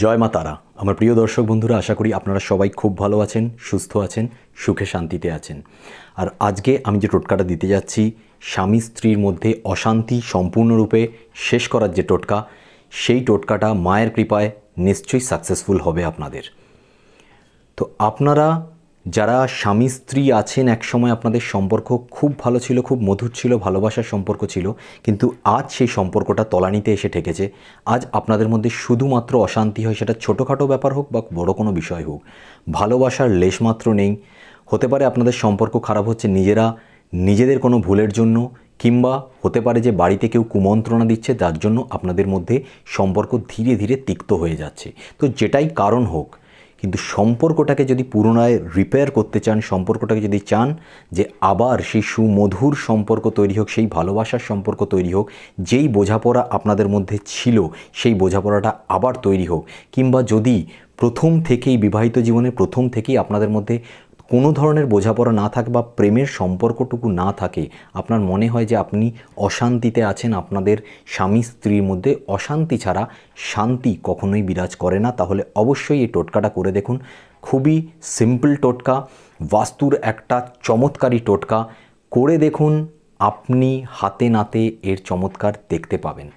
জয় মা তারা আমার প্রিয় দর্শক বন্ধুরা আশা করি আপনারা সবাই খুব ভালো আছেন সুস্থ আছেন সুখে শান্তিতে আছেন আর আজকে আমি যে টোটকাটা দিতে যাচ্ছি স্বামী স্ত্রীর মধ্যে অশান্তি সম্পূর্ণরূপে শেষ করার যে টোটকা সেই টোটকাটা মায়ের কৃপায় নিশ্চয়ই সাকসেসফুল হবে আপনাদের তো আপনারা যারা স্বামী স্ত্রী আছেন একসময় আপনাদের সম্পর্ক খুব ভালো ছিল খুব মধুর ছিল ভালোবাসার সম্পর্ক ছিল কিন্তু আজ সেই সম্পর্কটা তলানিতে এসে ঠেকেছে আজ আপনাদের মধ্যে শুধুমাত্র অশান্তি হয় সেটা ছোটোখাটো ব্যাপার হোক বা বড় কোনো বিষয় হোক ভালোবাসার লেশমাত্র নেই হতে পারে আপনাদের সম্পর্ক খারাপ হচ্ছে নিজেরা নিজেদের কোনো ভুলের জন্য কিংবা হতে পারে যে বাড়িতে কেউ কুমন্ত্রণা দিচ্ছে যার জন্য আপনাদের মধ্যে সম্পর্ক ধীরে ধীরে তিক্ত হয়ে যাচ্ছে তো যেটাই কারণ হোক কিন্তু সম্পর্কটাকে যদি পুরনায় রিপেয়ার করতে চান সম্পর্কটাকে যদি চান যে আবার সেই সুমধুর সম্পর্ক তৈরি হোক সেই ভালোবাসার সম্পর্ক তৈরি হোক যেই বোঝাপড়া আপনাদের মধ্যে ছিল সেই বোঝাপড়াটা আবার তৈরি হোক কিংবা যদি প্রথম থেকেই বিবাহিত জীবনে প্রথম থেকেই আপনাদের মধ্যে কোনো ধরনের বোঝাপড়া না থাকে বা প্রেমের সম্পর্কটুকু না থাকে আপনার মনে হয় যে আপনি অশান্তিতে আছেন আপনাদের স্বামী স্ত্রীর মধ্যে অশান্তি ছাড়া শান্তি কখনোই বিরাজ করে না তাহলে অবশ্যই এই টোটকাটা করে দেখুন খুবই সিম্পল টোটকা বাস্তুর একটা চমৎকারী টোটকা করে দেখুন আপনি হাতে নাতে এর চমৎকার দেখতে পাবেন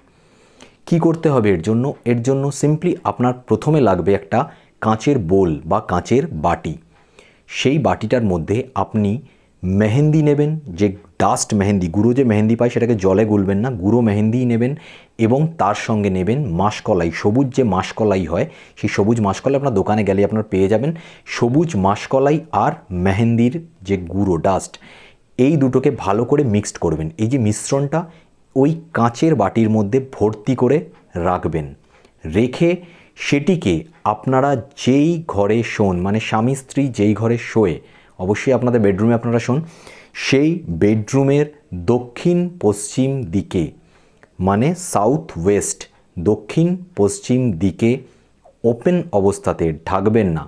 কি করতে হবে এর জন্য এর জন্য সিম্পলি আপনার প্রথমে লাগবে একটা কাঁচের বোল বা কাঁচের বাটি সেই বাটিটার মধ্যে আপনি মেহেন্দি নেবেন যে ডাস্ট মেহেন্দি গুঁড়ো যে মেহেন্দি পায় সেটাকে জলে গুলবেন না গুঁড়ো মেহেন্দিই নেবেন এবং তার সঙ্গে নেবেন মাসকলাই সবুজ যে মাসকলাই হয় সেই সবুজ মাসকলাই আপনার দোকানে গেলে আপনার পেয়ে যাবেন সবুজ মাসকলাই আর মেহেন্দির যে গুঁড়ো ডাস্ট এই দুটোকে ভালো করে মিক্সড করবেন এই যে মিশ্রণটা ওই কাঁচের বাটির মধ্যে ভর্তি করে রাখবেন রেখে সেটিকে আপনারা যেই ঘরে শোন মানে স্বামী স্ত্রী যেই ঘরে শোয়ে অবশ্যই আপনাদের বেডরুমে আপনারা শোন সেই বেডরুমের দক্ষিণ পশ্চিম দিকে মানে সাউথ ওয়েস্ট দক্ষিণ পশ্চিম দিকে ওপেন অবস্থাতে ঢাকবেন না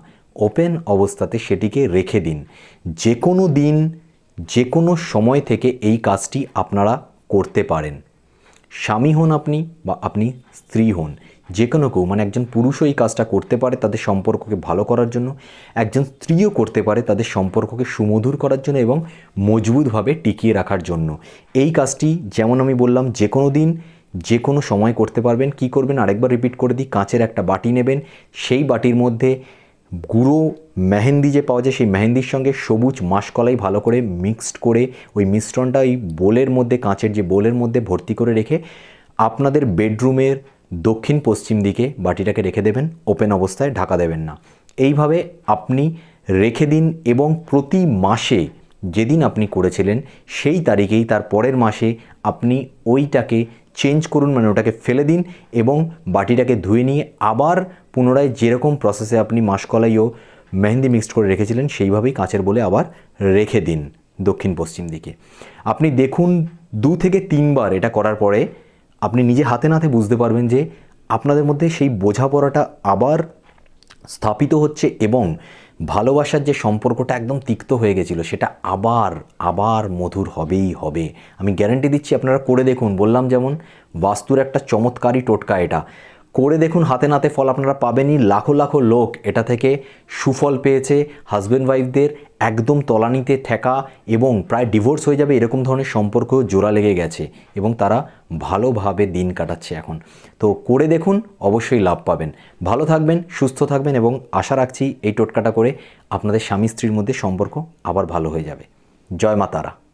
ওপেন অবস্থাতে সেটিকে রেখে দিন যে কোনো দিন যে কোনো সময় থেকে এই কাজটি আপনারা করতে পারেন স্বামী হন আপনি বা আপনি স্ত্রী হন যে কোনো কেউ মানে একজন পুরুষও এই কাজটা করতে পারে তাদের সম্পর্ককে ভালো করার জন্য একজন স্ত্রীও করতে পারে তাদের সম্পর্ককে সুমধুর করার জন্য এবং মজবুতভাবে টিকিয়ে রাখার জন্য এই কাজটি যেমন আমি বললাম যে কোনো দিন যে কোনো সময় করতে পারবেন কি করবেন আরেকবার রিপিট করে দিই কাঁচের একটা বাটি নেবেন সেই বাটির মধ্যে গুঁড়ো মেহেন্দি যে পাওয়া যায় সেই মেহেন্দির সঙ্গে সবুজ মাসকলাই ভালো করে মিক্সড করে ওই মিশ্রণটা ওই বোলের মধ্যে কাঁচের যে বোলের মধ্যে ভর্তি করে রেখে আপনাদের বেডরুমের দক্ষিণ পশ্চিম দিকে বাটিটাকে রেখে দেবেন ওপেন অবস্থায় ঢাকা দেবেন না এইভাবে আপনি রেখে দিন এবং প্রতি মাসে যেদিন আপনি করেছিলেন সেই তারিখেই তার পরের মাসে আপনি ওইটাকে চেঞ্জ করুন মানে ওটাকে ফেলে দিন এবং বাটিটাকে ধুয়ে নিয়ে আবার পুনরায় যেরকম প্রসেসে আপনি মাসকলাইও মেহেন্দি মিক্সড করে রেখেছিলেন সেইভাবেই কাঁচের বলে আবার রেখে দিন দক্ষিণ পশ্চিম দিকে আপনি দেখুন দু থেকে তিনবার এটা করার পরে আপনি নিজে হাতে নাতে বুঝতে পারবেন যে আপনাদের মধ্যে সেই বোঝাপড়াটা আবার স্থাপিত হচ্ছে এবং ভালোবাসার যে সম্পর্কটা একদম তিক্ত হয়ে গেছিলো সেটা আবার আবার মধুর হবেই হবে আমি গ্যারেন্টি দিচ্ছি আপনারা করে দেখুন বললাম যেমন বাস্তুর একটা চমৎকারী টোটকা এটা করে দেখুন হাতে নাতে ফল আপনারা পাবেনই লাখো লাখো লোক এটা থেকে সুফল পেয়েছে হাজব্যান্ড ওয়াইফদের একদম তলানিতে ঠেকা এবং প্রায় ডিভোর্স হয়ে যাবে এরকম ধরনের সম্পর্ক জোড়া লেগে গেছে এবং তারা ভালোভাবে দিন কাটাচ্ছে এখন তো করে দেখুন অবশ্যই লাভ পাবেন ভালো থাকবেন সুস্থ থাকবেন এবং আশা রাখছি এই টোটকাটা করে আপনাদের স্বামী স্ত্রীর মধ্যে সম্পর্ক আবার ভালো হয়ে যাবে জয় মাতারা